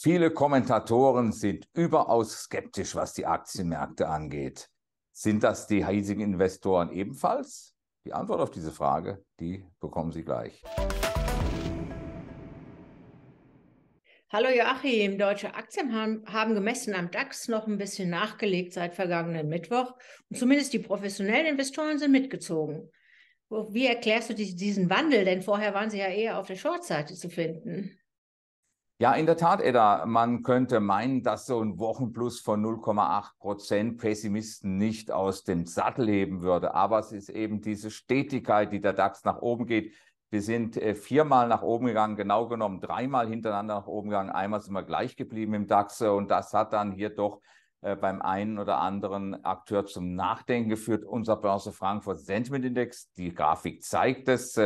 Viele Kommentatoren sind überaus skeptisch, was die Aktienmärkte angeht. Sind das die hiesigen Investoren ebenfalls? Die Antwort auf diese Frage, die bekommen Sie gleich. Hallo Joachim, deutsche Aktien haben, haben, gemessen am DAX noch ein bisschen nachgelegt seit vergangenen Mittwoch. Und zumindest die professionellen Investoren sind mitgezogen. Wie erklärst du diesen Wandel? Denn vorher waren sie ja eher auf der Short-Seite zu finden. Ja, in der Tat, Edda, man könnte meinen, dass so ein Wochenplus von 0,8 Prozent Pessimisten nicht aus dem Sattel heben würde. Aber es ist eben diese Stetigkeit, die der DAX nach oben geht. Wir sind äh, viermal nach oben gegangen, genau genommen dreimal hintereinander nach oben gegangen. Einmal sind wir gleich geblieben im DAX äh, und das hat dann hier doch äh, beim einen oder anderen Akteur zum Nachdenken geführt. Unser Börse Frankfurt Sentiment Index, die Grafik zeigt es,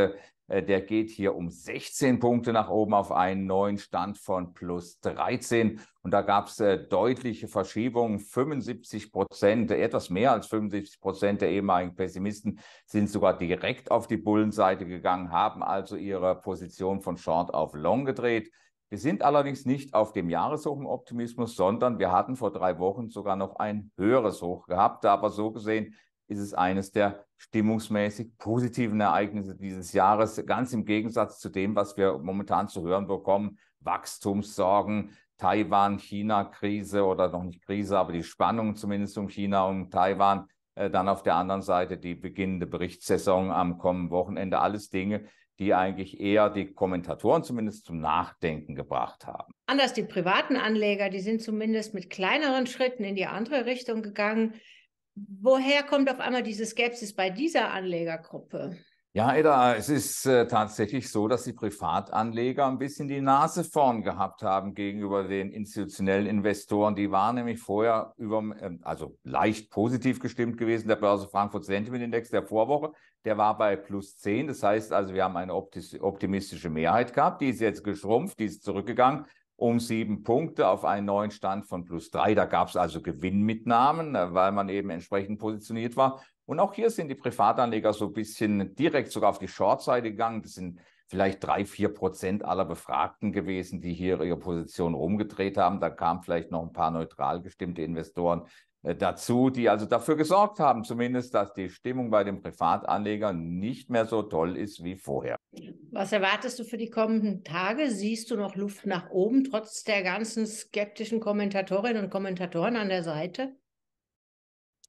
äh, der geht hier um 16 Punkte nach oben auf einen neuen Stand von plus 13. Und da gab es äh, deutliche Verschiebungen. 75 Prozent, etwas mehr als 75 Prozent der ehemaligen Pessimisten sind sogar direkt auf die Bullenseite gegangen, haben also ihre Position von Short auf Long gedreht. Wir sind allerdings nicht auf dem Jahreshoch im Optimismus, sondern wir hatten vor drei Wochen sogar noch ein höheres Hoch gehabt. Aber so gesehen ist es eines der stimmungsmäßig positiven Ereignisse dieses Jahres, ganz im Gegensatz zu dem, was wir momentan zu hören bekommen, Wachstumssorgen, Taiwan, China-Krise oder noch nicht Krise, aber die Spannung zumindest um China und Taiwan. Äh, dann auf der anderen Seite die beginnende Berichtssaison am kommenden Wochenende. Alles Dinge, die eigentlich eher die Kommentatoren zumindest zum Nachdenken gebracht haben. Anders die privaten Anleger, die sind zumindest mit kleineren Schritten in die andere Richtung gegangen woher kommt auf einmal diese Skepsis bei dieser Anlegergruppe? Ja, Eda, es ist äh, tatsächlich so, dass die Privatanleger ein bisschen die Nase vorn gehabt haben gegenüber den institutionellen Investoren. Die waren nämlich vorher über, ähm, also leicht positiv gestimmt gewesen. Der Börse Frankfurt Sentiment Index der Vorwoche, der war bei plus 10. Das heißt also, wir haben eine optimistische Mehrheit gehabt. Die ist jetzt geschrumpft, die ist zurückgegangen um sieben Punkte auf einen neuen Stand von plus drei. Da gab es also Gewinnmitnahmen, äh, weil man eben entsprechend positioniert war. Und auch hier sind die Privatanleger so ein bisschen direkt sogar auf die Shortseite gegangen. Das sind vielleicht drei, vier Prozent aller Befragten gewesen, die hier ihre Position rumgedreht haben. Da kamen vielleicht noch ein paar neutral gestimmte Investoren äh, dazu, die also dafür gesorgt haben, zumindest, dass die Stimmung bei den Privatanlegern nicht mehr so toll ist wie vorher. Was erwartest du für die kommenden Tage? Siehst du noch Luft nach oben, trotz der ganzen skeptischen Kommentatorinnen und Kommentatoren an der Seite?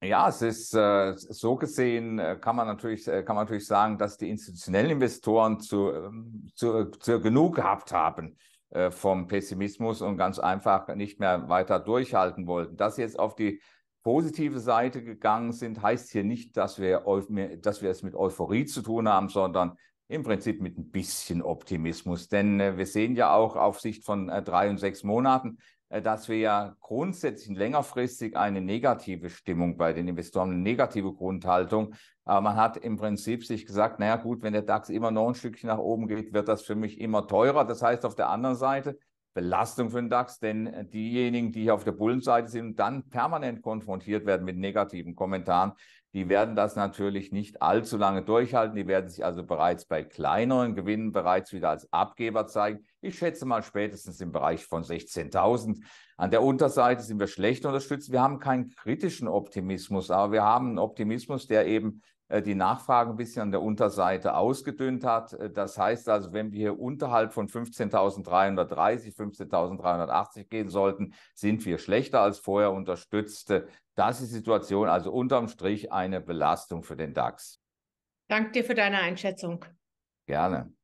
Ja, es ist äh, so gesehen, äh, kann man, natürlich, äh, kann man natürlich sagen, dass die institutionellen Investoren zu, ähm, zu, zu genug gehabt haben äh, vom Pessimismus und ganz einfach nicht mehr weiter durchhalten wollten. Dass sie jetzt auf die positive Seite gegangen sind, heißt hier nicht, dass wir, dass wir es mit Euphorie zu tun haben, sondern im Prinzip mit ein bisschen Optimismus. Denn äh, wir sehen ja auch auf Sicht von äh, drei und sechs Monaten, äh, dass wir ja grundsätzlich längerfristig eine negative Stimmung bei den Investoren, eine negative Grundhaltung. Aber man hat im Prinzip sich gesagt, naja gut, wenn der DAX immer noch ein Stückchen nach oben geht, wird das für mich immer teurer. Das heißt auf der anderen Seite Belastung für den DAX, denn äh, diejenigen, die hier auf der Bullenseite sind und dann permanent konfrontiert werden mit negativen Kommentaren, die werden das natürlich nicht allzu lange durchhalten. Die werden sich also bereits bei kleineren Gewinnen bereits wieder als Abgeber zeigen. Ich schätze mal spätestens im Bereich von 16.000. An der Unterseite sind wir schlecht unterstützt. Wir haben keinen kritischen Optimismus, aber wir haben einen Optimismus, der eben äh, die Nachfrage ein bisschen an der Unterseite ausgedünnt hat. Äh, das heißt also, wenn wir unterhalb von 15.330, 15.380 gehen sollten, sind wir schlechter als vorher unterstützte. Äh, das ist die Situation, also unterm Strich eine Belastung für den DAX. Danke dir für deine Einschätzung. Gerne.